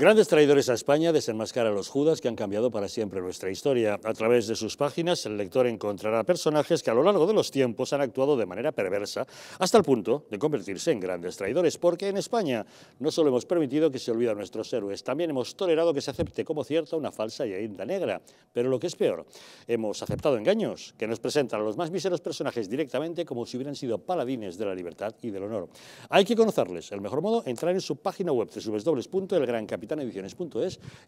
Grandes traidores a España desenmascaran a los judas que han cambiado para siempre nuestra historia. A través de sus páginas, el lector encontrará personajes que a lo largo de los tiempos han actuado de manera perversa, hasta el punto de convertirse en grandes traidores, porque en España no solo hemos permitido que se olvida a nuestros héroes, también hemos tolerado que se acepte como cierta una falsa y ainda negra. Pero lo que es peor, hemos aceptado engaños que nos presentan a los más míseros personajes directamente como si hubieran sido paladines de la libertad y del honor. Hay que conocerles. El mejor modo, entrar en su página web www.elgrancapital.com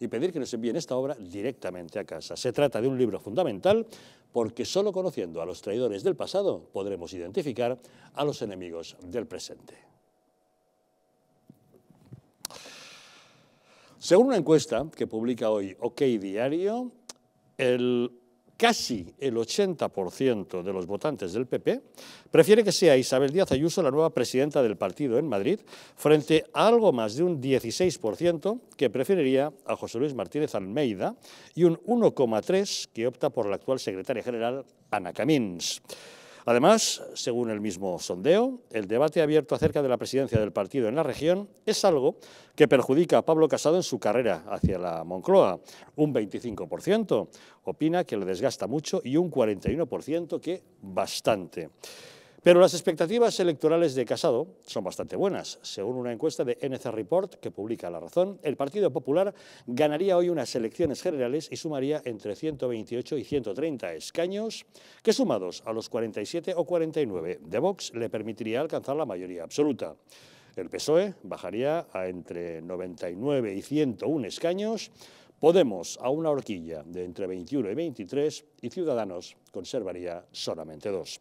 y pedir que nos envíen esta obra directamente a casa. Se trata de un libro fundamental porque solo conociendo a los traidores del pasado podremos identificar a los enemigos del presente. Según una encuesta que publica hoy OK Diario, el casi el 80% de los votantes del PP, prefiere que sea Isabel Díaz Ayuso la nueva presidenta del partido en Madrid, frente a algo más de un 16% que preferiría a José Luis Martínez Almeida y un 1,3% que opta por la actual secretaria general Ana Camins. Además, según el mismo sondeo, el debate abierto acerca de la presidencia del partido en la región es algo que perjudica a Pablo Casado en su carrera hacia la Moncloa. Un 25% opina que le desgasta mucho y un 41% que bastante. Pero las expectativas electorales de Casado son bastante buenas. Según una encuesta de NC Report que publica La Razón, el Partido Popular ganaría hoy unas elecciones generales y sumaría entre 128 y 130 escaños, que sumados a los 47 o 49 de Vox le permitiría alcanzar la mayoría absoluta. El PSOE bajaría a entre 99 y 101 escaños, Podemos a una horquilla de entre 21 y 23 y Ciudadanos conservaría solamente dos.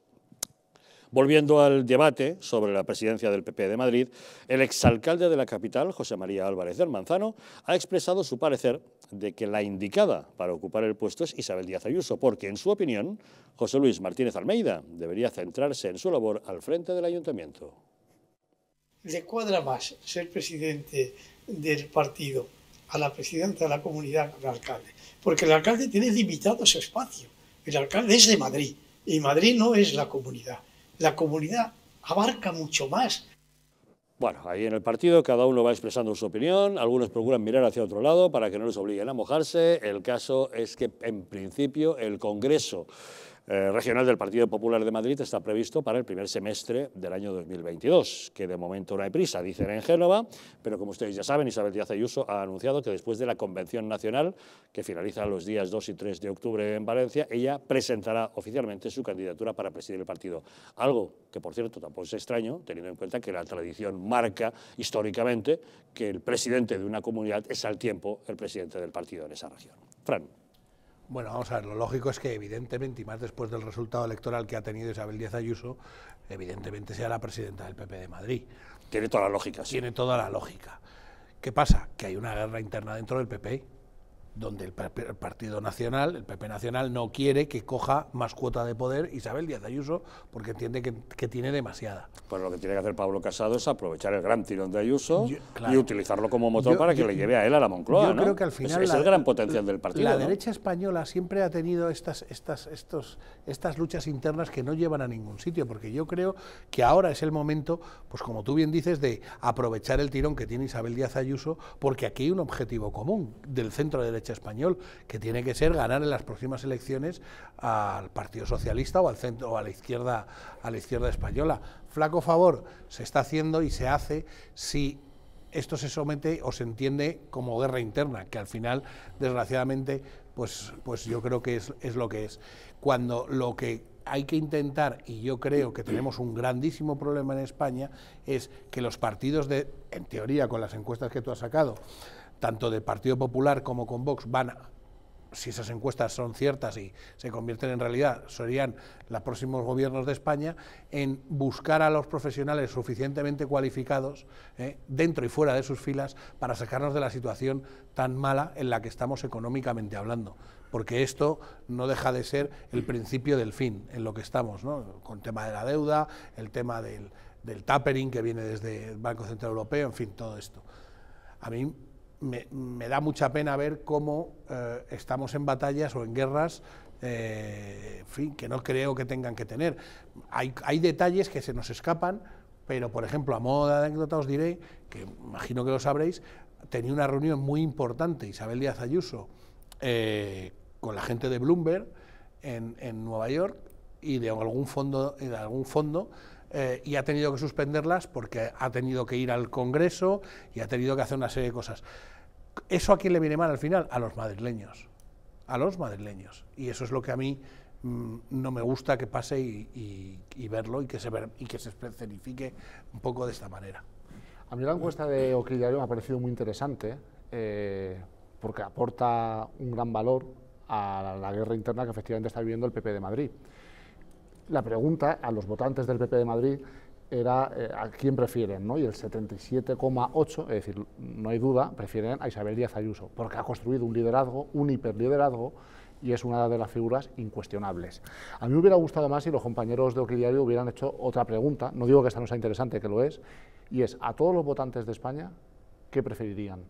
Volviendo al debate sobre la presidencia del PP de Madrid, el exalcalde de la capital, José María Álvarez del Manzano, ha expresado su parecer de que la indicada para ocupar el puesto es Isabel Díaz Ayuso, porque en su opinión, José Luis Martínez Almeida debería centrarse en su labor al frente del ayuntamiento. Le cuadra más ser presidente del partido a la presidenta de la comunidad que al alcalde, porque el alcalde tiene limitado su espacio. El alcalde es de Madrid y Madrid no es la comunidad la comunidad abarca mucho más. Bueno, ahí en el partido cada uno va expresando su opinión, algunos procuran mirar hacia otro lado para que no les obliguen a mojarse. El caso es que, en principio, el Congreso eh, regional del Partido Popular de Madrid está previsto para el primer semestre del año 2022, que de momento no hay prisa, dicen en Génova, pero como ustedes ya saben, Isabel Díaz Ayuso ha anunciado que después de la Convención Nacional, que finaliza los días 2 y 3 de octubre en Valencia, ella presentará oficialmente su candidatura para presidir el partido. Algo que, por cierto, tampoco es extraño, teniendo en cuenta que la tradición marca históricamente que el presidente de una comunidad es al tiempo el presidente del partido en esa región. Fran. Bueno, vamos a ver, lo lógico es que evidentemente, y más después del resultado electoral que ha tenido Isabel Díaz Ayuso, evidentemente sea la presidenta del PP de Madrid. Tiene toda la lógica, Tiene toda la lógica. ¿Qué pasa? Que hay una guerra interna dentro del PP donde el, Partido Nacional, el PP Nacional, no quiere que coja más cuota de poder Isabel Díaz Ayuso porque entiende que, tiene demasiada. Pues lo que tiene que hacer Pablo Casado es aprovechar el gran tirón de Ayuso y utilizarlo como motor para que le lleve a él a la Moncloa. Yo creo que al final... Es, el gran potencial del partido. La derecha española siempre ha tenido estas, estas, estos, estas luchas internas que no llevan a ningún sitio, porque yo creo que ahora es el momento, pues como tú bien dices, de aprovechar el tirón que tiene Isabel Díaz Ayuso, porque aquí hay un objetivo común del centro-derecha de español, que tiene que ser ganar en las próximas elecciones al Partido Socialista o al centro o a la izquierda a la izquierda española. Flaco favor se está haciendo y se hace si esto se somete o se entiende como guerra interna, que al final, desgraciadamente, pues, pues yo creo que es, es lo que es. Cuando lo que hay que intentar, y yo creo que tenemos un grandísimo problema en España, es que los partidos de, en teoría, con las encuestas que tú has sacado, tanto de Partido Popular como con Vox, van, si esas encuestas son ciertas y se convierten en realidad, serían los próximos gobiernos de España, en buscar a los profesionales suficientemente cualificados, eh, dentro y fuera de sus filas, para sacarnos de la situación tan mala en la que estamos económicamente hablando porque esto no deja de ser el principio del fin en lo que estamos, ¿no? con el tema de la deuda, el tema del, del tapering que viene desde el Banco Central Europeo, en fin, todo esto. A mí me, da mucha pena ver cómo eh, estamos en batallas o en guerras eh, que no creo que tengan que tener. Hay, detalles que se nos escapan, pero por ejemplo, a modo de anécdota os diré, que imagino que lo sabréis, tenía una reunión muy importante Isabel Díaz Ayuso eh, con la gente de Bloomberg en, Nueva York y de algún fondo, de algún fondo eh, y ha tenido que suspenderlas porque ha tenido que ir al Congreso y ha tenido que hacer una serie de cosas. ¿Eso a quién le viene mal al final? A los madrileños. A los madrileños. Y eso es lo que a mí mm, no me gusta que pase y, verlo y que, se y un poco de esta manera. A mí la encuesta de Oquillario me ha parecido muy interesante eh, porque aporta un gran valor a la guerra interna que efectivamente está viviendo el PP de Madrid la pregunta a los votantes del PP de Madrid era eh, a quién prefieren, ¿no? Y el 77,8, es decir, no hay duda, prefieren a Isabel Díaz Ayuso, porque ha construido un liderazgo, un hiperliderazgo, y es una de las figuras incuestionables. A mí me hubiera gustado más si los compañeros de Oquidiario hubieran hecho otra pregunta, no digo que esta no sea interesante, que lo es, y es, a todos los votantes de España, ¿qué preferirían?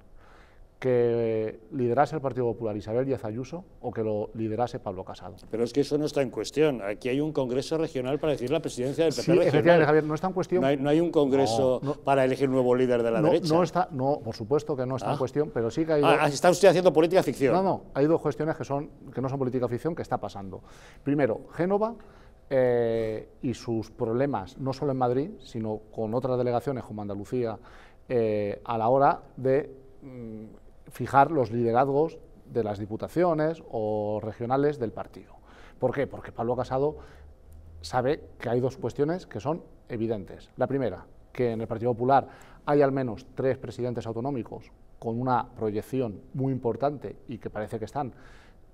que liderase el Partido Popular Isabel Díaz Ayuso o que lo liderase Pablo Casado. Pero es que eso no está en cuestión. Aquí hay un congreso regional para elegir la presidencia del PP sí, Javier, no está en cuestión. No hay, un congreso para elegir un nuevo líder de la derecha. No está, no, por supuesto que no está en ah. cuestión, pero sí que hay... Ah, está usted haciendo política ficción. No, no, hay dos cuestiones que, son, que no son política ficción que está pasando. Primero, Génova eh, y sus problemas, no solo en Madrid, sino con otras delegaciones como Andalucía, eh, a la hora de... Mm, fijar los liderazgos de las diputaciones o regionales del partido. ¿Por qué? Porque Pablo Casado sabe que hay dos cuestiones que son evidentes. La primera, que en el Partido Popular hay al menos tres presidentes autonómicos con una proyección muy importante y que parece que están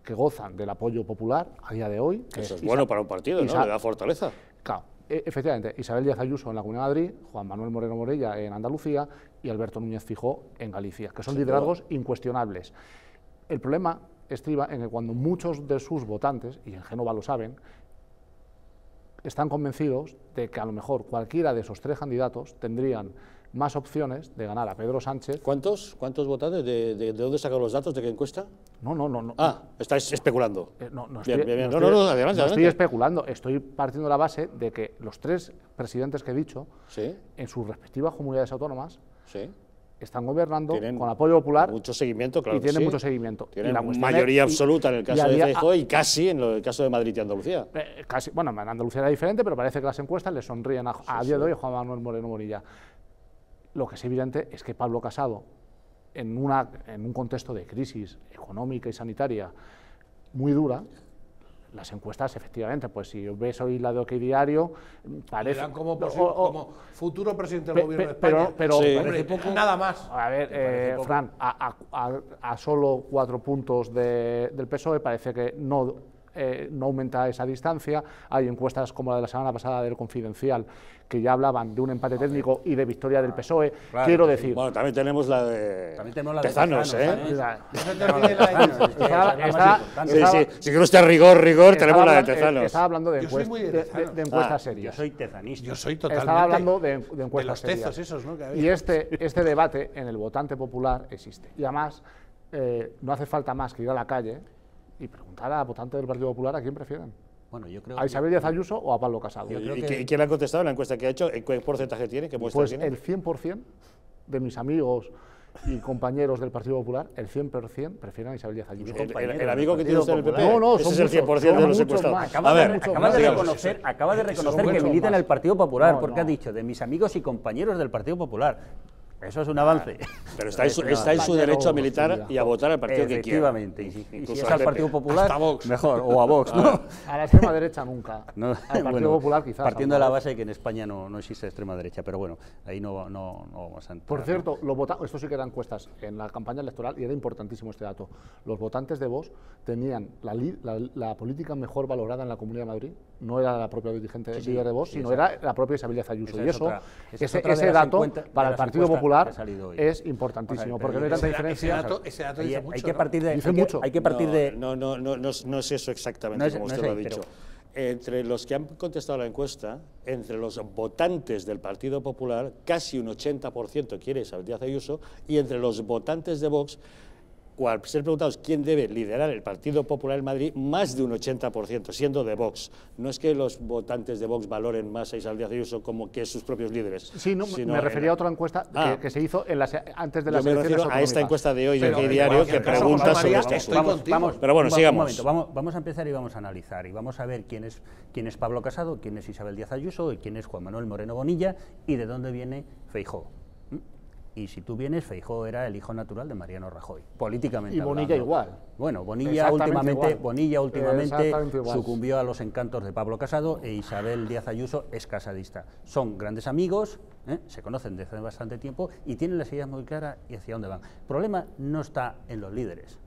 que gozan del apoyo popular a día de hoy. Eso es, bueno para un partido, eso ¿no? Le da fortaleza. Claro, e-, efectivamente, Isabel Díaz Ayuso en la Comunidad de Madrid, Juan Manuel Moreno Morella en Andalucía y Alberto Núñez Fijó en Galicia, que son liderazgos incuestionables. El problema estriba en que cuando muchos de sus votantes, y en Génova lo saben, están convencidos de que a lo mejor cualquiera de esos tres candidatos tendrían más opciones de ganar a Pedro Sánchez. ¿Cuántos? ¿Cuántos votantes? ¿De, dónde sacan los datos? ¿De qué encuesta? No, no, no. no. Ah, estáis especulando. Eh, no, no, no, no, no, estoy especulando, estoy partiendo la base de que los tres presidentes que he dicho, ¿Sí? en sus respectivas comunidades autónomas, Sí. Están gobernando con apoyo popular. Mucho seguimiento, Y tienen mucho seguimiento. Tienen la mayoría absoluta en el caso de Feijóo y casi en el caso de Madrid y Andalucía. Eh, eh, casi, bueno, en Andalucía era diferente, pero parece que las encuestas le sonríen a, a día de hoy a Juan Manuel Moreno Morilla. Lo que es evidente es que Pablo Casado, en, una, en un contexto de crisis económica y sanitaria muy dura, las encuestas, efectivamente, pues si ves hoy la de Diario, mm, parece... como, como, futuro presidente del gobierno Pero, pero nada más. A ver, eh, Fran, a, a, a, solo cuatro puntos de, del PSOE parece que no eh, no aumenta esa distancia. Hay encuestas como la de la semana pasada del Confidencial que ya hablaban de un empate técnico y de victoria del ah. PSOE. Quiero decir. Bueno, también tenemos la de. Tezanos, sí sí Si quiero usted rigor, rigor, tenemos la de Tezanos. Eh, estaba hablando de, encuest de, encuestas ah, serias. Yo soy tezanista. Yo soy totalmente. Estaba hablando de, encuestas los tezos serias. Esos, ¿no? Y este, este debate en el votante popular existe. Y además, eh, no hace falta más que ir a la calle y preguntar a votantes del Partido Popular a quién prefieren. Bueno, yo creo ¿A Isabel Díaz Ayuso o a Pablo Casado? ¿Y, quién le ha contestado la encuesta que ha hecho? ¿Qué porcentaje tiene? ¿Qué pues tiene? el 100% de mis amigos y compañeros del Partido Popular, el 100% prefieren a Isabel Díaz Ayuso. El, amigo que tiene usted en el PP, no, no, ese es el 100% muchos, de los encuestados. Acaba, de, reconocer, acaba de reconocer que milita en el Partido Popular, porque ha dicho de mis amigos y compañeros del Partido Popular. Eso es un avance. Pero está, en su derecho a militar y a votar al partido que quiera. Efectivamente. Y, si es al Partido Popular, mejor, o a Vox, ¿no? A la extrema derecha nunca. Partido Popular quizás. Partiendo de la base de que en España no, no existe extrema derecha, pero bueno, ahí no, no, no vamos a entrar. Por cierto, los esto sí que eran encuestas en la campaña electoral y era importantísimo este dato. Los votantes de Vox tenían la, la, política mejor valorada en la Comunidad de Madrid, no era la propia dirigente líder de Vox, sino era la propia Isabel Ayuso. y eso, ese, dato para el Partido Popular es importantísimo, porque hay Ese dato, dice mucho, hay que partir de, ¿no? No, no, es eso exactamente como usted lo ha dicho. Entre los que han contestado la encuesta, entre los votantes del Partido Popular, casi un 80% quiere Isabel Díaz Ayuso, y entre los votantes de Vox, al ser preguntados quién debe liderar el Partido Popular en Madrid, más de un 80%, siendo de Vox. No es que los votantes de Vox valoren más a Isabel Díaz Ayuso como que sus propios líderes. Sí, no, me refería a otra encuesta ah. que, se hizo en antes de las a esta encuesta de hoy de Diario que pregunta sobre esto. Estoy vamos, bueno, vamos, a empezar y vamos a analizar. Y vamos a ver quién es, quién es Pablo Casado, quién es Isabel Díaz Ayuso y quién es Juan Manuel Moreno Bonilla y de dónde viene Feijóo. Y si tú vienes, Feijó era el hijo natural de Mariano Rajoy, políticamente. Y Bonilla igual. Bueno, Bonilla últimamente, Bonilla últimamente sucumbió a los encantos de Pablo Casado e Isabel Díaz Ayuso es casadista. Son grandes amigos, ¿eh? se conocen desde hace bastante tiempo y tienen las ideas muy claras y hacia dónde van. El problema no está en los líderes,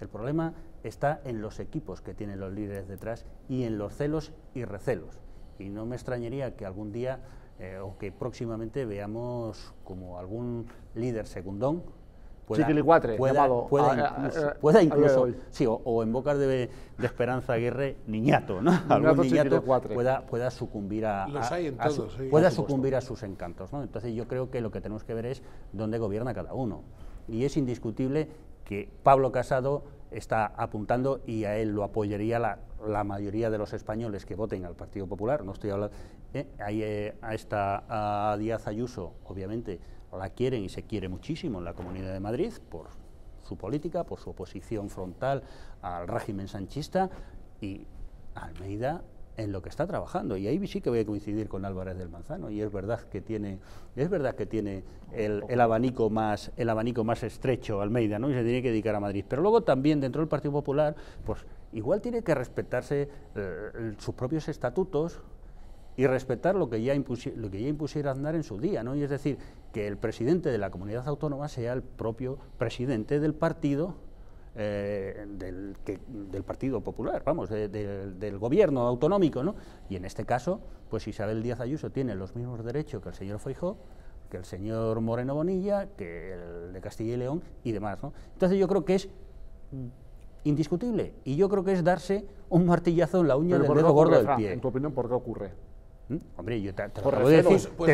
el problema está en los equipos que tienen los líderes detrás y en los celos y recelos. Y no me extrañaría que algún día eh, o que próximamente veamos como algún líder secundón pueda, ah, ah, ah, incluso, sí, o, en bocas de, de, Esperanza Aguirre, niñato, ¿no? Algún niñato pueda, pueda sucumbir a, pueda sucumbir a sus encantos, ¿no? Entonces yo creo que lo que tenemos que ver es dónde gobierna cada uno. Y es indiscutible que Pablo Casado está apuntando y a él lo apoyaría la, mayoría de los españoles que voten al Partido Popular. No estoy hablando. ¿eh? Eh, a esta Díaz Ayuso, obviamente, la quieren y se quiere muchísimo en la Comunidad de Madrid por su política, por su oposición frontal al régimen sanchista y Almeida en lo que está trabajando. Y ahí sí que voy a coincidir con Álvarez del Manzano. Y es verdad que tiene, es verdad que tiene el, abanico más, el abanico más estrecho Almeida, ¿no? Y se tiene que dedicar a Madrid. Pero luego también dentro del Partido Popular, pues igual tiene que respetarse eh, sus propios estatutos y respetar lo que, ya impusiera, lo que ya impusiera Aznar en su día, ¿no? Y es decir, que el presidente de la comunidad autónoma sea el propio presidente del partido eh, del, que, del, Partido Popular, vamos, del gobierno autonómico, ¿no? Y en este caso, pues Isabel Díaz Ayuso tiene los mismos derechos que el señor Feijó, que el señor Moreno Bonilla, que el de Castilla y León y demás, ¿no? Entonces yo creo que es indiscutible y yo creo que es darse un martillazo en la uña del dedo gordo del pie. En tu opinión, ¿por qué ocurre? ¿Mm? Hombre, yo te, lo,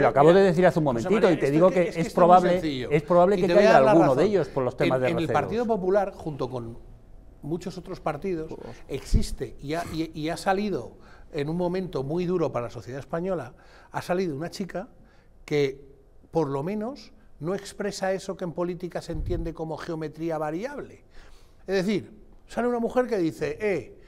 acabo de pues decir, hace un momentito y te digo que, es, probable, es probable que caiga alguno de ellos por los temas de de En el Partido Popular, junto con muchos otros partidos, existe y ha, y ha salido en un momento muy duro para la sociedad española, ha salido una chica que, por lo menos, no expresa eso que en política se entiende como geometría variable. Es decir, sale una mujer que dice, eh,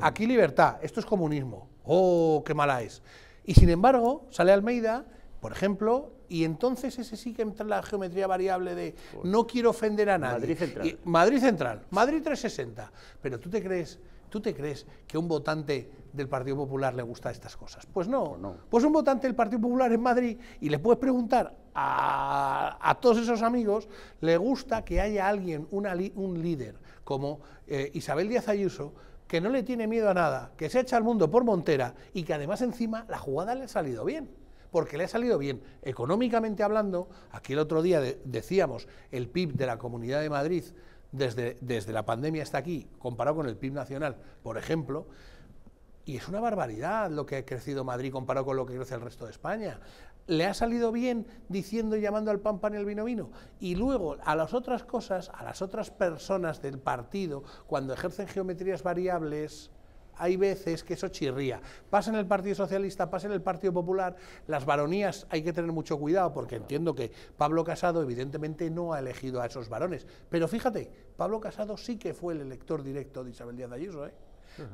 aquí libertad, esto es comunismo, oh, qué mala es. Y sin embargo, sale Almeida, por ejemplo, y entonces ese sí que entra en la geometría variable de no quiero ofender a nadie. Madrid Central. Madrid Central, Madrid 360. Pero tú te crees, tú te crees que a un votante del Partido Popular le gusta estas cosas. Pues, pues no. Pues, un votante del Partido Popular en Madrid y le puedes preguntar a, a todos esos amigos, le gusta que haya alguien, una, un líder como eh, Isabel Díaz Ayuso, que no le tiene miedo a nada, que se echa al mundo por Montera y que además encima la jugada le ha salido bien. Porque le ha salido bien económicamente hablando. Aquí el otro día decíamos el PIB de la Comunidad de Madrid desde, desde la pandemia hasta aquí, comparado con el PIB nacional, por ejemplo y es una barbaridad lo que ha crecido Madrid comparado con lo que crece el resto de España. Le ha salido bien diciendo y llamando al pan pan al vino vino. Y luego a las otras cosas, a las otras personas del partido, cuando ejercen geometrías variables, hay veces que eso chirría. Pasa en el Partido Socialista, pasa en el Partido Popular, las varonías hay que tener mucho cuidado porque entiendo que Pablo Casado evidentemente no ha elegido a esos varones. Pero fíjate, Pablo Casado sí que fue el elector directo de Isabel Díaz Ayuso. ¿eh?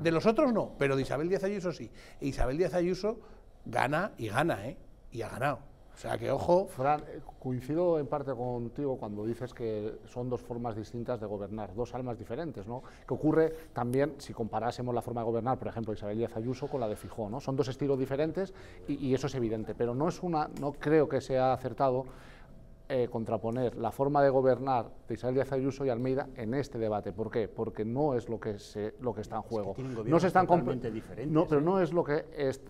De los otros no, pero de Isabel Díaz Ayuso sí. E Isabel Díaz Ayuso gana y gana, ¿eh? Y ha ganado. O sea que, ojo. Fran, eh, coincido en parte contigo cuando dices que son dos formas distintas de gobernar, dos almas diferentes, ¿no? Que ocurre también si comparásemos la forma de gobernar, por ejemplo, Isabel Díaz Ayuso con la de Fijó, ¿no? Son dos estilos diferentes y, y eso es evidente, pero no es una, no creo que sea acertado eh, contraponer la forma de gobernar de Isabel Díaz Ayuso y Almeida en este debate. ¿Por qué? Porque no es lo que, lo que está en juego. no se están completamente diferentes. pero ¿eh? no es lo que es,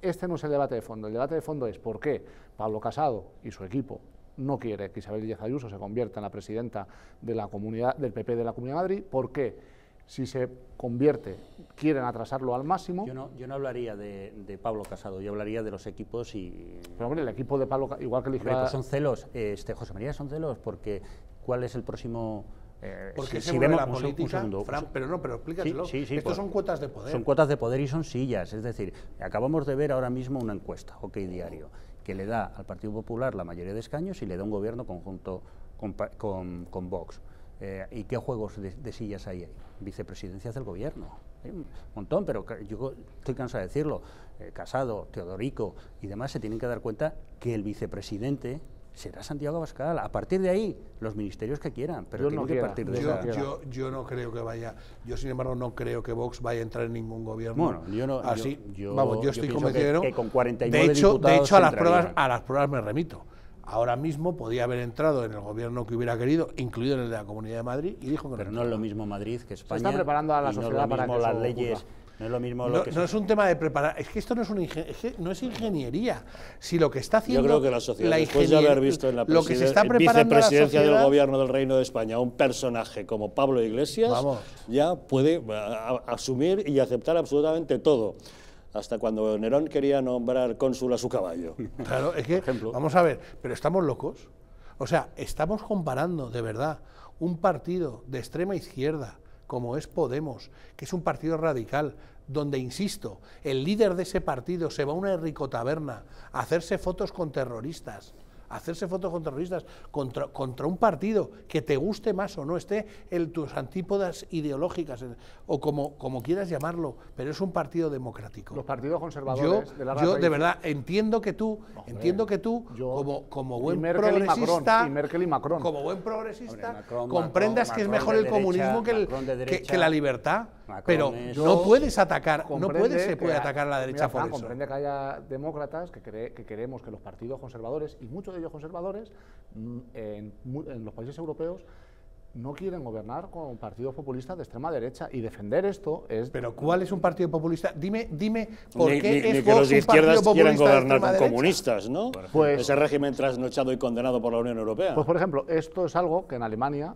este no es el debate de fondo. El debate de fondo es por qué Pablo Casado y su equipo no quiere que Isabel Díaz Ayuso se convierta en la presidenta de la comunidad del PP de la Comunidad de Madrid. ¿Por qué? si se convierte, quieren atrasarlo al máximo. Yo no, hablaría de, Pablo Casado, yo hablaría de los equipos y... Pero hombre, el equipo de Pablo, igual que el pues son celos, este, José María, son celos, porque ¿cuál es el próximo...? Eh, si, vemos la política, pero no, pero explícaselo. Sí, Estos son cuotas de poder. Son cuotas de poder y son sillas. Es decir, acabamos de ver ahora mismo una encuesta, OK Diario, que le da al Partido Popular la mayoría de escaños y le da un gobierno conjunto con, Vox. Eh, ¿Y qué juegos de sillas hay ahí? vicepresidencias del gobierno. un montón, pero yo estoy cansado de decirlo. Eh, Casado, Teodorico y demás se tienen que dar cuenta que el vicepresidente será Santiago Abascal. A partir de ahí, los ministerios que quieran, pero yo no de yo, no creo que vaya... Yo, sin embargo, no creo que Vox vaya a entrar en ningún gobierno. Bueno, yo no... Así, yo, vamos, yo, estoy convencido... Que, con 49 de hecho, de hecho a, las pruebas, a las pruebas me remito ahora mismo podía haber entrado en el gobierno que hubiera querido, incluido en el de la Comunidad de Madrid, y dijo que Pero no, es lo mismo Madrid que España. Se está preparando a la sociedad para que las leyes. No es lo mismo lo que no es un tema de preparar. Es que esto no es, no es ingeniería. Si lo que está haciendo. Yo creo que la sociedad, después de haber visto en la lo que se está preparando vicepresidencia del gobierno del Reino de España un personaje como Pablo Iglesias, ya puede asumir y aceptar absolutamente todo hasta cuando Nerón quería nombrar cónsul a su caballo. Claro, es que, vamos a ver, pero estamos locos. O sea, estamos comparando de verdad un partido de extrema izquierda como es Podemos, que es un partido radical, donde, insisto, el líder de ese partido se va a una ricotaberna a hacerse fotos con terroristas hacerse fotos con terroristas, contra, un partido que te guste más o no, esté en tus antípodas ideológicas, o como, como quieras llamarlo, pero es un partido democrático. Los partidos conservadores yo, de la Yo, de verdad, entiendo que tú, entiendo que tú, como, como buen progresista, como buen progresista, comprendas que es mejor el comunismo que, que, la libertad, pero no puedes atacar, no puedes, se puede atacar a la derecha por eso. Comprende que haya demócratas que, que queremos que los partidos conservadores y muchos de ellos conservadores, mm, en, los países europeos, no quieren gobernar con partidos populistas de extrema derecha y defender esto es... Pero ¿cuál es un partido populista? Dime, dime, ¿por qué es que los de izquierdas quieren gobernar con comunistas, ¿no? Pues ese régimen trasnochado y condenado por la Unión Europea. Pues, por ejemplo, esto es algo que en Alemania,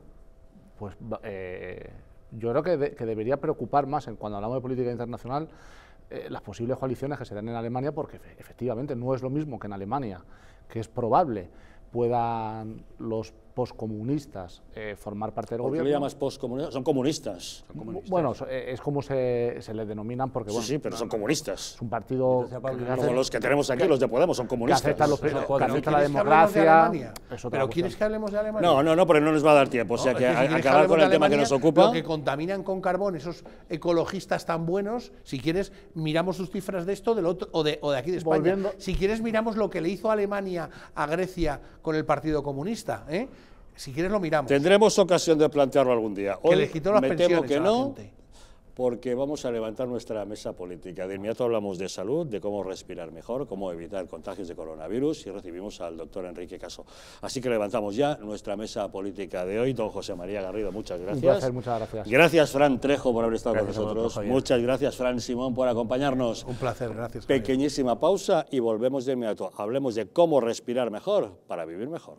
pues eh, yo creo que, debería preocupar más en cuando hablamos de política internacional eh, las posibles coaliciones que se dan en Alemania, porque efectivamente no es lo mismo que en Alemania que es probable puedan los poscomunistas eh, formar parte del gobierno. ¿Por qué le llamas poscomunistas? Son comunistas. Son comunistas. Bueno, eh, es como se, se le denominan porque... Bueno, sí, sí, pero son comunistas. Es un partido... como los que tenemos aquí, los de Podemos, son comunistas. Que los, que la democracia... ¿Pero quieres que hablemos de Alemania? No, no, no, porque no nos va a dar tiempo. o sea, que, si acabar con el tema que nos ocupa... Lo que contaminan con carbón esos ecologistas tan buenos, si quieres, miramos sus cifras de esto del otro, o, de, o de aquí de España. Si quieres, miramos lo que le hizo Alemania a Grecia con el Partido Comunista, ¿eh? Si quieres lo miramos. Tendremos ocasión de plantearlo algún día. Hoy que me temo que no, porque vamos a levantar nuestra mesa política. De inmediato hablamos de salud, de cómo respirar mejor, cómo evitar contagios de coronavirus y recibimos al doctor Enrique Caso. Así que levantamos ya nuestra mesa política de hoy. Don José María Garrido, muchas gracias. Un muchas gracias. Gracias, Fran Trejo, por haber estado con nosotros. muchas gracias, Fran Simón, por acompañarnos. Un placer, gracias. Pequeñísima pausa y volvemos de inmediato. Hablemos de cómo respirar mejor para vivir mejor.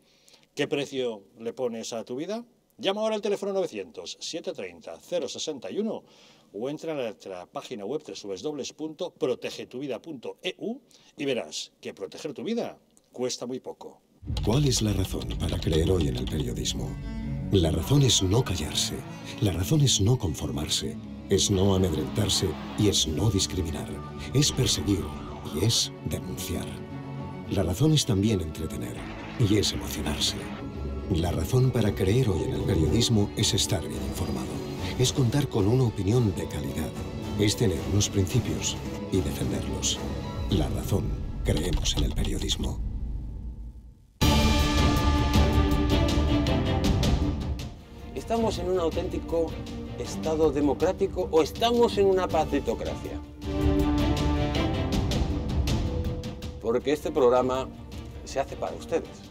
¿Qué precio le pones a tu vida? Llama ahora al teléfono 900-730-061 o entra a nuestra página web www.protegetuvida.eu y verás que proteger tu vida cuesta muy poco. ¿Cuál es la razón para creer hoy en el periodismo? La razón es no callarse, la razón es no conformarse, es no amedrentarse y es no discriminar, es perseguir y es denunciar. La razón es también entretener y es emocionarse. La razón para creer hoy en el periodismo es estar bien informado, es contar con una opinión de calidad, es tener unos principios y defenderlos. La razón, creemos en el periodismo. ¿Estamos en un auténtico Estado democrático o estamos en una pacitocracia? Porque este programa se hace para ustedes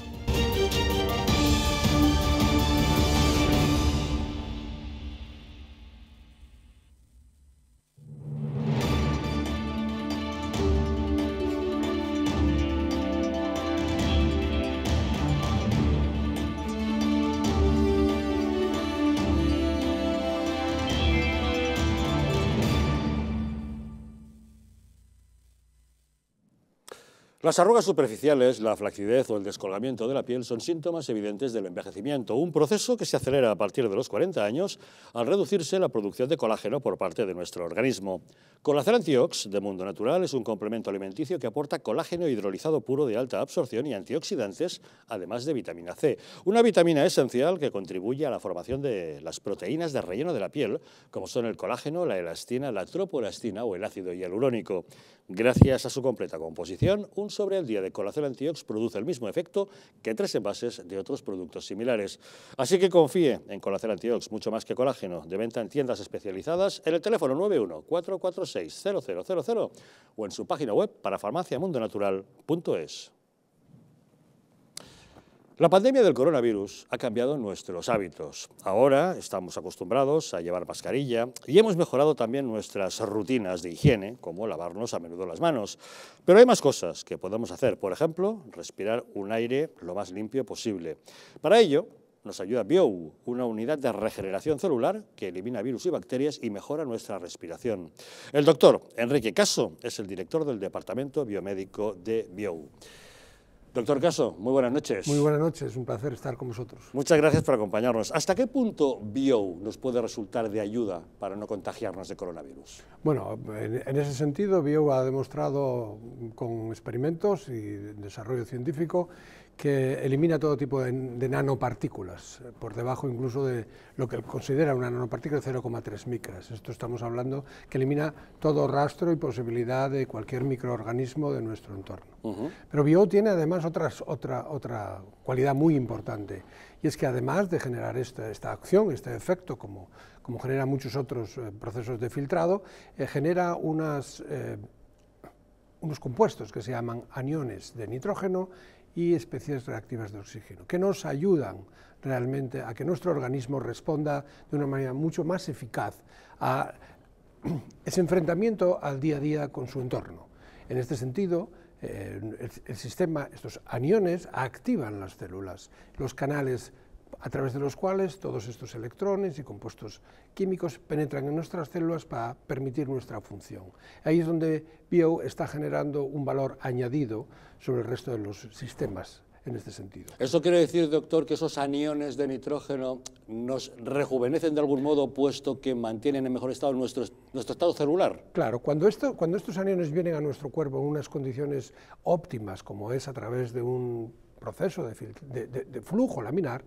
Las arrugas superficiales, la flacidez o el descolgamiento de la piel son síntomas evidentes del envejecimiento, un proceso que se acelera a partir de los 40 años al reducirse la producción de colágeno por parte de nuestro organismo. Colacer Antiox de Mundo Natural es un complemento alimenticio que aporta colágeno hidrolizado puro de alta absorción y antioxidantes, además de vitamina C, una vitamina esencial que contribuye a la formación de las proteínas de relleno de la piel, como son el colágeno, la elastina, la tropoelastina o el ácido hialurónico. Gracias a su completa composición, un sobre el día de Colacel Antiox produce el mismo efecto que tres envases de otros productos similares. Así que confíe en Colacel Antiox, mucho más que colágeno, de venta en tiendas especializadas, en el teléfono 914460000 o en su página web para farmaciamundonatural.es. La pandemia del coronavirus ha cambiado nuestros hábitos. Ahora estamos acostumbrados a llevar mascarilla y hemos mejorado también nuestras rutinas de higiene, como lavarnos a menudo las manos. Pero hay más cosas que podemos hacer, por ejemplo, respirar un aire lo más limpio posible. Para ello, nos ayuda Bio, una unidad de regeneración celular que elimina virus y bacterias y mejora nuestra respiración. El doctor Enrique Caso es el director del Departamento Biomédico de Bio. Doctor Caso, muy buenas noches. Muy buenas noches, un placer estar con vosotros. Muchas gracias por acompañarnos. ¿Hasta qué punto bio nos puede resultar de ayuda para no contagiarnos de coronavirus? Bueno, en, ese sentido, bio ha demostrado con experimentos y desarrollo científico que elimina todo tipo de, nanopartículas, eh, por debajo incluso de lo que considera una nanopartícula de 0,3 micras. Esto estamos hablando que elimina todo rastro y posibilidad de cualquier microorganismo de nuestro entorno. Pero Bio tiene además otra, otra cualidad muy importante, y es que además de generar esta, acción, este efecto, como, como genera muchos otros eh, procesos de filtrado, eh, genera unas... unos compuestos que se llaman aniones de nitrógeno y especies reactivas de oxígeno, que nos ayudan realmente a que nuestro organismo responda de una manera mucho más eficaz a ese enfrentamiento al día a día con su entorno. En este sentido, eh, el, sistema, estos aniones, activan las células, los canales a través de los cuales todos estos electrones y compuestos químicos penetran en nuestras células para permitir nuestra función. Ahí es donde Bio está generando un valor añadido sobre el resto de los sistemas en este sentido. ¿Eso quiere decir, doctor, que esos aniones de nitrógeno nos rejuvenecen de algún modo, puesto que mantienen en mejor estado nuestro, nuestro estado celular? Claro, cuando, esto, cuando estos aniones vienen a nuestro cuerpo en unas condiciones óptimas, como es a través de un proceso de, de flujo laminar,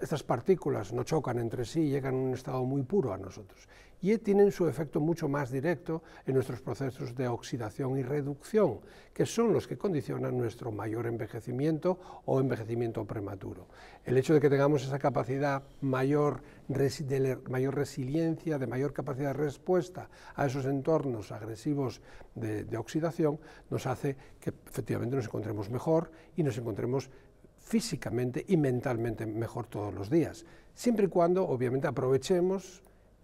estas partículas no chocan entre sí y llegan a un estado muy puro a nosotros. Y tienen su efecto mucho más directo en nuestros procesos de oxidación y reducción, que son los que condicionan nuestro mayor envejecimiento o envejecimiento prematuro. El hecho de que tengamos esa capacidad mayor de mayor resiliencia, de mayor capacidad de respuesta a esos entornos agresivos de oxidación, nos hace que efectivamente nos encontremos mejor y nos encontremos físicamente y mentalmente mejor todos los días, siempre y cuando obviamente aprovechemos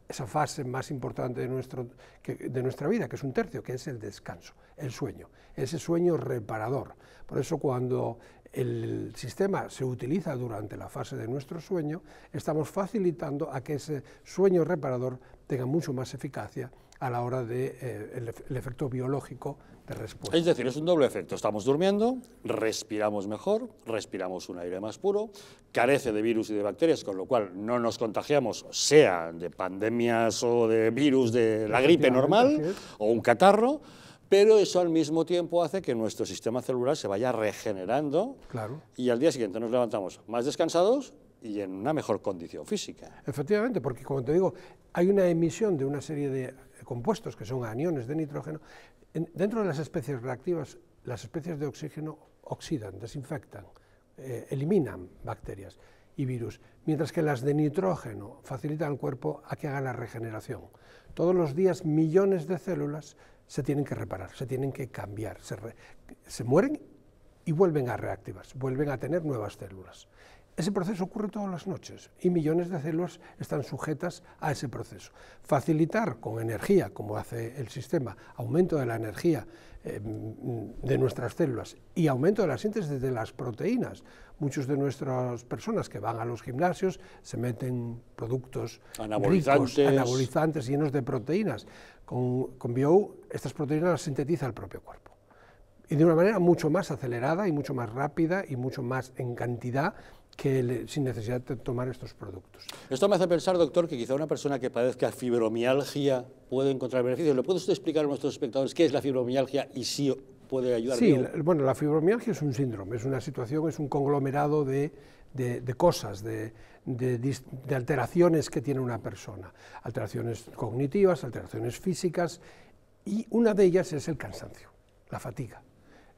esa fase más importante de, nuestro, de nuestra vida, que es un tercio, que es el descanso, el sueño, ese sueño reparador. Por eso cuando el sistema se utiliza durante la fase de nuestro sueño, estamos facilitando a que ese sueño reparador tenga mucho más eficacia a la hora del de, eh, efecto biológico es decir, es un doble efecto. Estamos durmiendo, respiramos mejor, respiramos un aire más puro, carece de virus y de bacterias, con lo cual no nos contagiamos, sea de pandemias o de virus de la gripe normal o un catarro, pero eso al mismo tiempo hace que nuestro sistema celular se vaya regenerando y al día siguiente nos levantamos más descansados y en una mejor condición física. Efectivamente, porque como te digo, hay una emisión de una serie de compuestos que son aniones de nitrógeno dentro de las especies reactivas, las especies de oxígeno oxidan, desinfectan, eh, eliminan bacterias y virus, mientras que las de nitrógeno facilitan al cuerpo a que haga la regeneración. Todos los días millones de células se tienen que reparar, se tienen que cambiar, se, mueren y vuelven a reactivas, vuelven a tener nuevas células. Ese proceso ocurre todas las noches y millones de células están sujetas a ese proceso. Facilitar con energía, como hace el sistema, aumento de la energía em, de nuestras células y aumento de la síntesis de las proteínas. muchos de nuestras personas que van a los gimnasios se meten productos anabolizantes, llenos de proteínas. Con, con Bio, estas proteínas las sintetiza el propio cuerpo. Y de una manera mucho más acelerada y mucho más rápida y mucho más en cantidad que sin necesidad de tomar estos productos. Esto me hace pensar, doctor, que quizá una persona que padezca fibromialgia puede encontrar beneficios. ¿Lo puede usted explicar a nuestros espectadores qué es la fibromialgia y si puede ayudar? Sí, bueno, la fibromialgia es un síndrome, es una situación, es un conglomerado de, cosas, de, de alteraciones que tiene una persona. Alteraciones cognitivas, alteraciones físicas y una de ellas es el cansancio, la fatiga.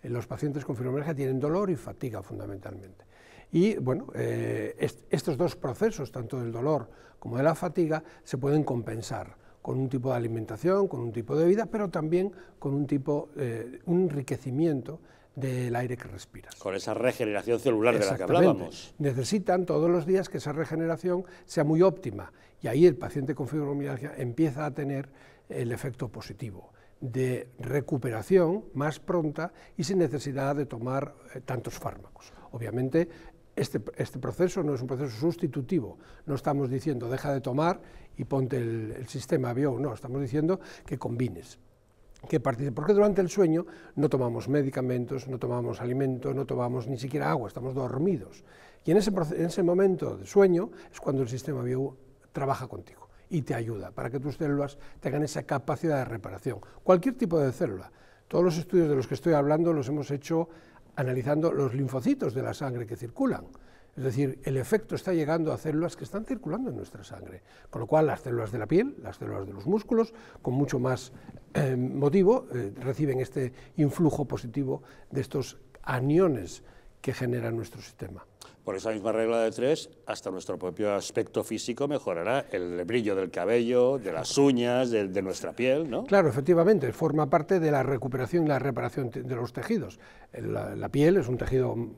Eh, los pacientes con fibromialgia tienen dolor y fatiga fundamentalmente. Y bueno, eh, estos dos procesos, tanto del dolor como de la fatiga, se pueden compensar con un tipo de alimentación, con un tipo de vida, pero también con un tipo, eh, un enriquecimiento del aire que respiras. Con esa regeneración celular de la que hablábamos. Necesitan todos los días que esa regeneración sea muy óptima y ahí el paciente con fibromialgia empieza a tener el efecto positivo de recuperación más pronta y sin necesidad de tomar eh, tantos fármacos. Obviamente este, este, proceso no es un proceso sustitutivo, no estamos diciendo deja de tomar y ponte el, sistema bio, no, estamos diciendo que combines que participe. porque durante el sueño no tomamos medicamentos, no tomamos alimentos, no tomamos ni siquiera agua, estamos dormidos. Y en ese, en ese momento de sueño es cuando el sistema bio trabaja contigo y te ayuda para que tus células tengan esa capacidad de reparación. Cualquier tipo de célula. Todos los estudios de los que estoy hablando los hemos hecho analizando los linfocitos de la sangre que circulan. Es decir, el efecto está llegando a células que están circulando en nuestra sangre, con lo cual las células de la piel, las células de los músculos, con mucho más eh, motivo, eh, reciben este influjo positivo de estos aniones que genera nuestro sistema. Por esa misma regla de tres, hasta nuestro propio aspecto físico mejorará el brillo del cabello, de las uñas, de, nuestra piel, ¿no? Claro, efectivamente, forma parte de la recuperación y la reparación de los tejidos. La, la, piel es un tejido mm,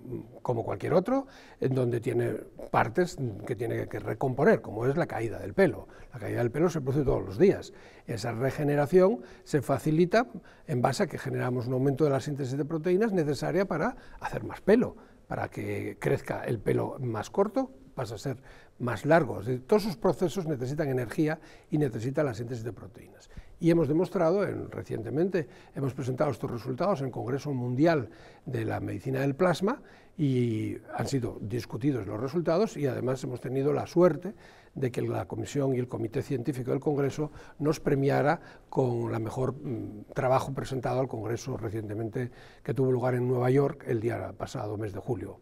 como cualquier otro, en donde tiene partes que tiene que recomponer, como es la caída del pelo. La caída del pelo se produce todos los días. Esa regeneración se facilita en base a que generamos un aumento de la síntesis de proteínas necesaria para hacer más pelo para que crezca el pelo más corto, pasa a ser más largo. todos esos procesos necesitan energía y necesitan la síntesis de proteínas. Y hemos demostrado recientemente, hemos presentado estos resultados en el Congreso Mundial de la Medicina del Plasma y han sido discutidos los resultados y además hemos tenido la suerte de que la Comisión y el Comité Científico del Congreso nos premiara con el mejor mm, trabajo presentado al Congreso recientemente que tuvo lugar en Nueva York el día pasado mes de julio.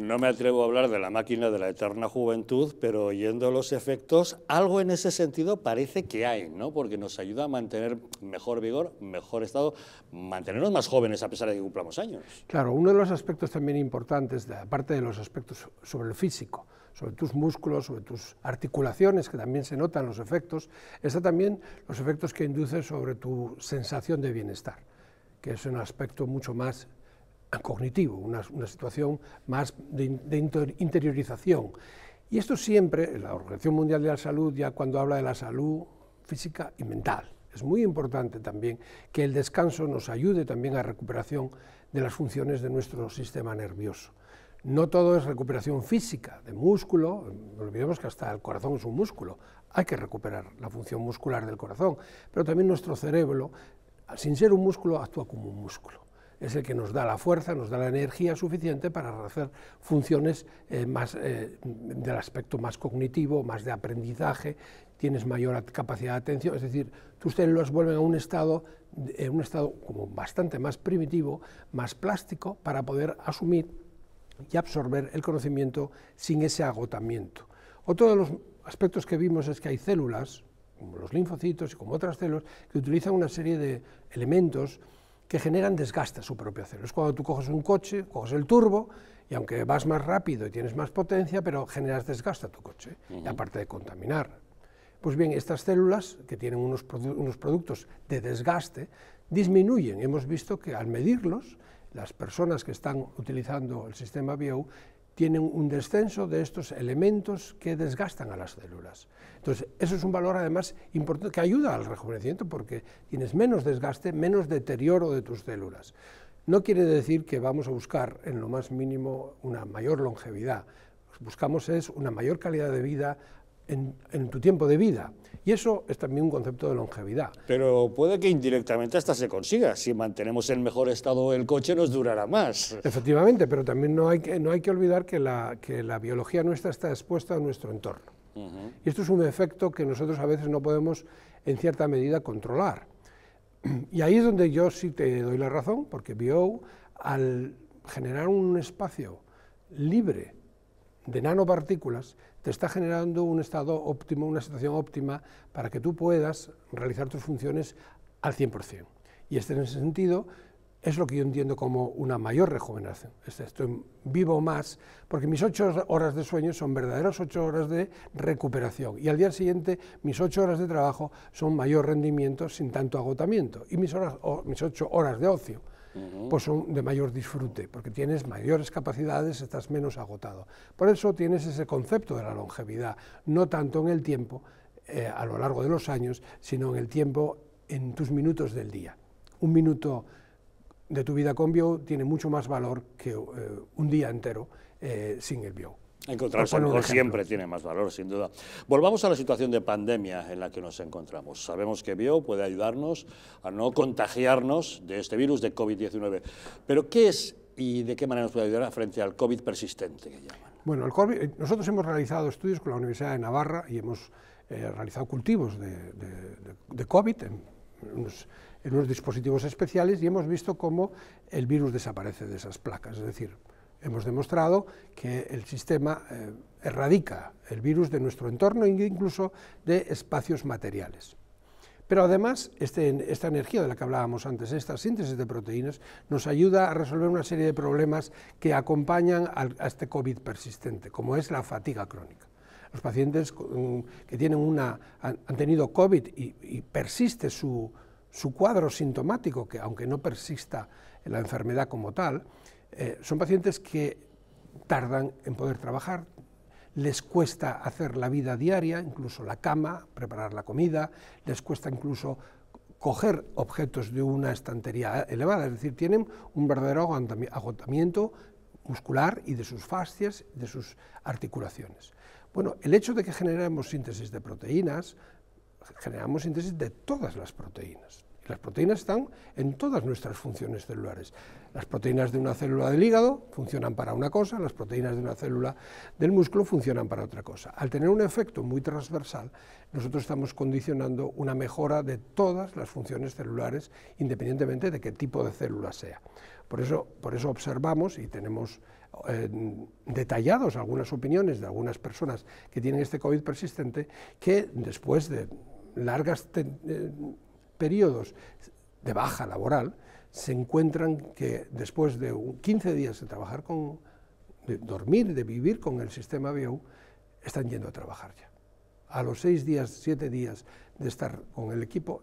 No me atrevo a hablar de la máquina de la eterna juventud, pero oyendo los efectos, algo en ese sentido parece que hay, ¿no? Porque nos ayuda a mantener mejor vigor, mejor estado, mantenernos más jóvenes a pesar de que cumplamos años. Claro, uno de los aspectos también importantes, aparte de los aspectos sobre el físico, sobre tus músculos, sobre tus articulaciones, que también se notan los efectos, está también los efectos que induce sobre tu sensación de bienestar, que es un aspecto mucho más cognitivo, una, situación más de, interiorización. Y esto siempre, la Organización Mundial de la Salud, ya cuando habla de la salud física y mental, es muy importante también que el descanso nos ayude también a recuperación de las funciones de nuestro sistema nervioso. No todo es recuperación física, de músculo, no olvidemos que hasta el corazón es un músculo, hay que recuperar la función muscular del corazón, pero también nuestro cerebro, sin ser un músculo, actúa como un músculo es el que nos da la fuerza, nos da la energía suficiente para hacer funciones eh, más, eh, del aspecto más cognitivo, más de aprendizaje, tienes mayor capacidad de atención, es decir, tus células vuelven a un estado, en eh, un estado como bastante más primitivo, más plástico, para poder asumir y absorber el conocimiento sin ese agotamiento. Otro de los aspectos que vimos es que hay células, como los linfocitos y como otras células, que utilizan una serie de elementos que generan desgaste a su propio acero. Es cuando tú coges un coche, coges el turbo, y aunque vas más rápido y tienes más potencia, pero generas desgaste a tu coche, aparte de contaminar. Pues bien, estas células, que tienen unos, unos productos de desgaste, disminuyen. Hemos visto que al medirlos, las personas que están utilizando el sistema BIO tienen un descenso de estos elementos que desgastan a las células. Entonces, eso es un valor además importante que ayuda al rejuvenecimiento porque tienes menos desgaste, menos deterioro de tus células. No quiere decir que vamos a buscar en lo más mínimo una mayor longevidad. Buscamos es una mayor calidad de vida en, tu tiempo de vida. Y eso es también un concepto de longevidad. Pero puede que indirectamente hasta se consiga. Si mantenemos en mejor estado el coche, nos durará más. Efectivamente, pero también no hay que, no hay que olvidar que la, biología nuestra está expuesta a nuestro entorno. Y esto es un efecto que nosotros a veces no podemos, en cierta medida, controlar. Y ahí es donde yo sí te doy la razón, porque Bio, al generar un espacio libre de nanopartículas, te está generando un estado óptimo, una situación óptima para que tú puedas realizar tus funciones al 100%. Y este en ese sentido es lo que yo entiendo como una mayor rejuvenación. Estoy vivo más porque mis ocho horas de sueño son verdaderas ocho horas de recuperación y al día siguiente mis ocho horas de trabajo son mayor rendimiento sin tanto agotamiento y mis, mis ocho horas de ocio pues son de mayor disfrute, porque tienes mayores capacidades, estás menos agotado. Por eso tienes ese concepto de la longevidad, no tanto en el tiempo, eh, a lo largo de los años, sino en el tiempo, en tus minutos del día. Un minuto de tu vida con bio tiene mucho más valor que eh, un día entero eh, sin el bio. Encontrarse salud siempre tiene más valor, sin duda. Volvamos a la situación de pandemia en la que nos encontramos. Sabemos que Bio puede ayudarnos a no contagiarnos de este virus de COVID-19. Pero ¿qué es y de qué manera nos puede ayudar frente al COVID persistente que llaman? Bueno, el eh, nosotros hemos realizado estudios con la Universidad de Navarra y hemos eh, realizado cultivos de, COVID en unos, en unos dispositivos especiales y hemos visto cómo el virus desaparece de esas placas. Es decir, Hemos demostrado que el sistema eh, erradica el virus de nuestro entorno, e incluso de espacios materiales. Pero además, este, esta energía de la que hablábamos antes, esta síntesis de proteínas, nos ayuda a resolver una serie de problemas que acompañan a este COVID persistente, como es la fatiga crónica. Los pacientes que tienen una, han tenido COVID y, persiste su, cuadro sintomático, que aunque no persista la enfermedad como tal, eh, son pacientes que tardan en poder trabajar, les cuesta hacer la vida diaria, incluso la cama, preparar la comida, les cuesta incluso coger objetos de una estantería elevada, es decir, tienen un verdadero agotamiento muscular y de sus fascias, de sus articulaciones. Bueno, el hecho de que generemos síntesis de proteínas, generamos síntesis de todas las proteínas, las proteínas están en todas nuestras funciones celulares. Las proteínas de una célula del hígado funcionan para una cosa, las proteínas de una célula del músculo funcionan para otra cosa. Al tener un efecto muy transversal, nosotros estamos condicionando una mejora de todas las funciones celulares, independientemente de qué tipo de célula sea. Por eso, por eso observamos y tenemos eh, detallados algunas opiniones de algunas personas que tienen este COVID persistente, que después de largas... Eh, periodos de baja laboral, se encuentran que después de 15 días de trabajar con, de dormir, de vivir con el sistema BEU, están yendo a trabajar ya. A los 6 días, 7 días de estar con el equipo,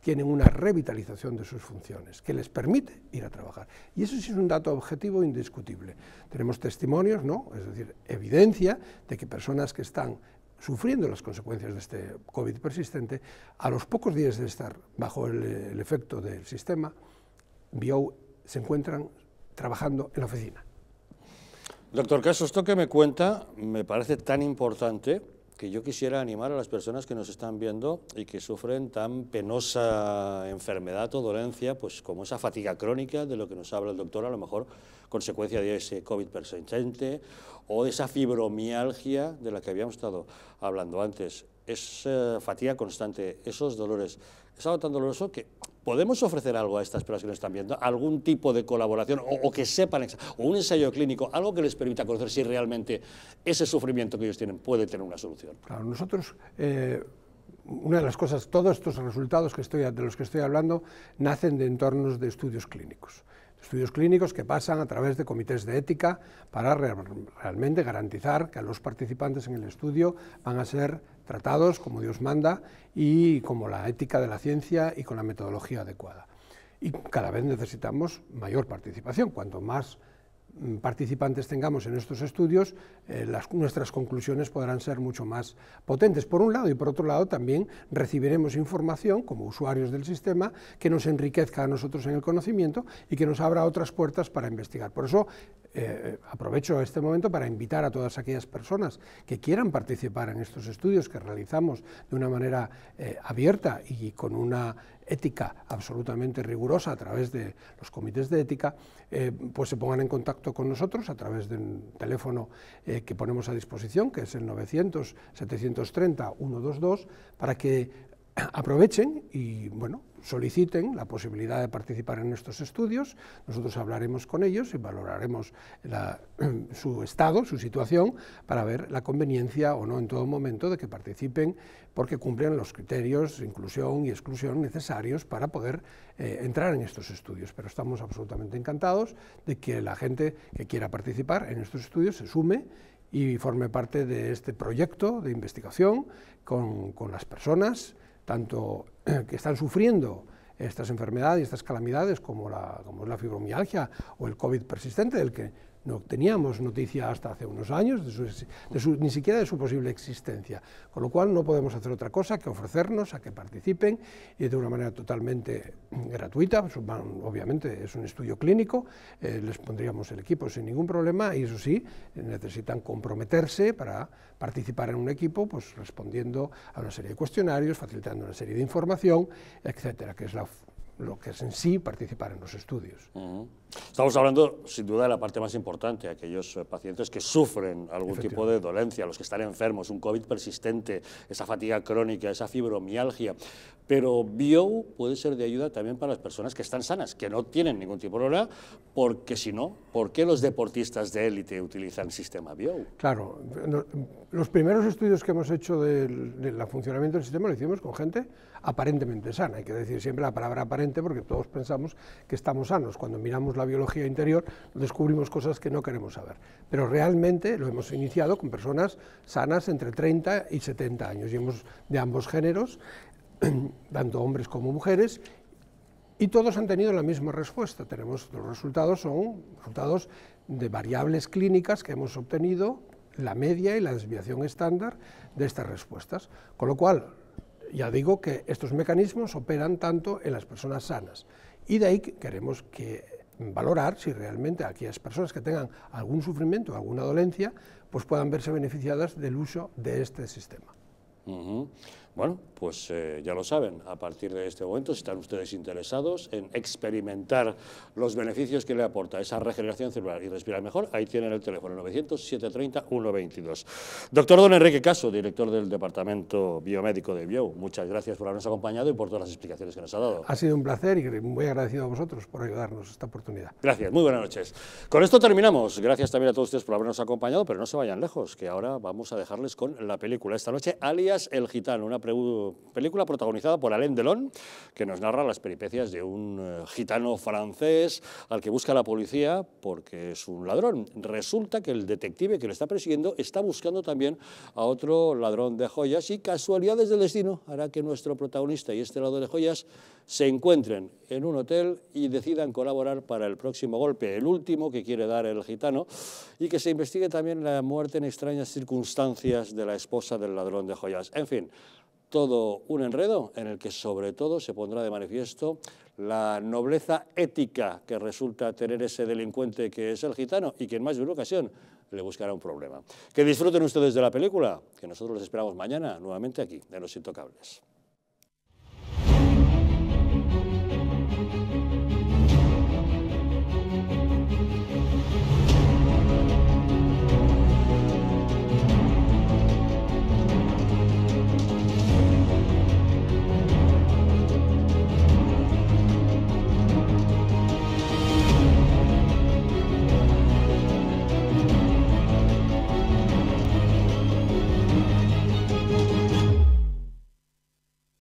tienen una revitalización de sus funciones, que les permite ir a trabajar. Y eso sí es un dato objetivo indiscutible. Tenemos testimonios, ¿no? es decir, evidencia de que personas que están sufriendo las consecuencias de este COVID persistente, a los pocos días de estar bajo el, efecto del sistema, se encuentran trabajando en la oficina. Doctor Caso, esto que me cuenta me parece tan importante que yo quisiera animar a las personas que nos están viendo y que sufren tan penosa enfermedad o dolencia, pues como esa fatiga crónica de lo que nos habla el doctor, a lo mejor consecuencia de ese COVID persistente o esa fibromialgia de la que habíamos estado hablando antes. esa eh, fatiga constante, esos dolores. Es algo tan doloroso que ¿Podemos ofrecer algo a estas personas que están viendo? ¿Algún tipo de colaboración o, que sepan, o un ensayo clínico, algo que les permita conocer si realmente ese sufrimiento que ellos tienen puede tener una solución? Claro, nosotros... Eh, una de las cosas, todos estos resultados que de los que estoy hablando nacen de entornos de estudios clínicos estudios clínicos que pasan a través de comités de ética para realmente garantizar que los participantes en el estudio van a ser tratados como Dios manda y como la ética de la ciencia y con la metodología adecuada. Y cada vez necesitamos mayor participación. Cuanto más Mm, participantes tengamos en estos estudios, eh, las, nuestras conclusiones podrán ser mucho más potentes, por un lado, y por otro lado también recibiremos información como usuarios del sistema que nos enriquezca a nosotros en el conocimiento y que nos abra otras puertas para investigar. Por eso eh, eh, aprovecho este momento para invitar a todas aquellas personas que quieran participar en estos estudios que realizamos de una manera abierta y con una ética absolutamente rigurosa a través de los comités de ética, eh, pues se pongan en contacto con nosotros a través de un teléfono eh, que ponemos a disposición, que es el 900-730-122, para que aprovechen y bueno, soliciten la posibilidad de participar en estos estudios. Nosotros hablaremos con ellos y valoraremos su estado, su situación, para ver la conveniencia o no en todo momento de que participen porque cumplen los criterios de inclusión y exclusión necesarios para poder eh, entrar en estos estudios. Pero estamos absolutamente encantados de que la gente que quiera participar en estos estudios se sume y forme parte de este proyecto de investigación con las personas tanto que están sufriendo estas enfermedades, y estas calamidades, como, la, como es la fibromialgia o el COVID persistente, del que no teníamos noticia hasta hace unos años, de ni siquiera de su posible existencia, con lo cual no podemos hacer otra cosa que ofrecernos a que participen y de una manera totalmente gratuita. obviamente es un estudio clínico, eh, les pondríamos el equipo sin ningún problema y eso sí, necesitan comprometerse para participar en un equipo, pues respondiendo a una serie de cuestionarios, facilitando una serie de información, etcétera, que es lo que es en sí participar en los estudios. Estamos hablando, sin duda, de la parte más importante, aquellos eh, pacientes que sufren algún tipo de dolencia, los que están enfermos, un COVID persistente, esa fatiga crónica, esa fibromialgia. Pero bio puede ser de ayuda también para las personas que están sanas, que no tienen ningún tipo de problema, porque si no, ¿por qué los deportistas de élite utilizan el sistema bio? Claro, los primeros estudios que hemos hecho del, del funcionamiento del sistema lo hicimos con gente aparentemente sana, hay que decir siempre la palabra aparente porque todos pensamos que estamos sanos. Cuando miramos la biología interior, descubrimos cosas que no queremos saber. Pero realmente lo hemos iniciado con personas sanas entre 30 y 70 años, y hemos de ambos géneros, tanto hombres como mujeres, y todos han tenido la misma respuesta. Tenemos, los resultados son resultados de variables clínicas que hemos obtenido, la media y la desviación estándar de estas respuestas. Con lo cual, ya digo que estos mecanismos operan tanto en las personas sanas. Y de ahí queremos que valorar si realmente aquellas personas que tengan algún sufrimiento, alguna dolencia, pues puedan verse beneficiadas del uso de este sistema. Bueno, pues eh, ya lo saben, a partir de este momento, si están ustedes interesados en experimentar los beneficios que le aporta esa regeneración celular y respirar mejor, ahí tienen el teléfono 900-730-122. Doctor Don Enrique Caso, director del Departamento Biomédico de Bio, muchas gracias por habernos acompañado y por todas las explicaciones que nos ha dado. Ha sido un placer y muy agradecido a vosotros por ayudarnos esta oportunidad. Gracias, muy buenas noches. Con esto terminamos. Gracias también a todos ustedes por habernos acompañado, pero no se vayan lejos, que ahora vamos a dejarles con la película esta noche, alias El Gitano, una película protagonizada por Alain Delon, que nos narra las peripecias de un eh, gitano francés al que busca la policía porque es un ladrón. Resulta que el detective que lo está persiguiendo está buscando también a otro ladrón de joyas y casualidades del destino hará que nuestro protagonista y este ladrón de joyas se encuentren en un hotel y decidan colaborar para el próximo golpe, el último que quiere dar el gitano, y que se investigue también la muerte en extrañas circunstancias de la esposa del ladrón de joyas. En fin, todo un enredo en el que sobre todo se pondrá de manifiesto la nobleza ética que resulta tener ese delincuente que es el gitano y que en más de una ocasión le buscará un problema. Que disfruten ustedes de la película, que nosotros les esperamos mañana nuevamente aquí, en Los Intocables.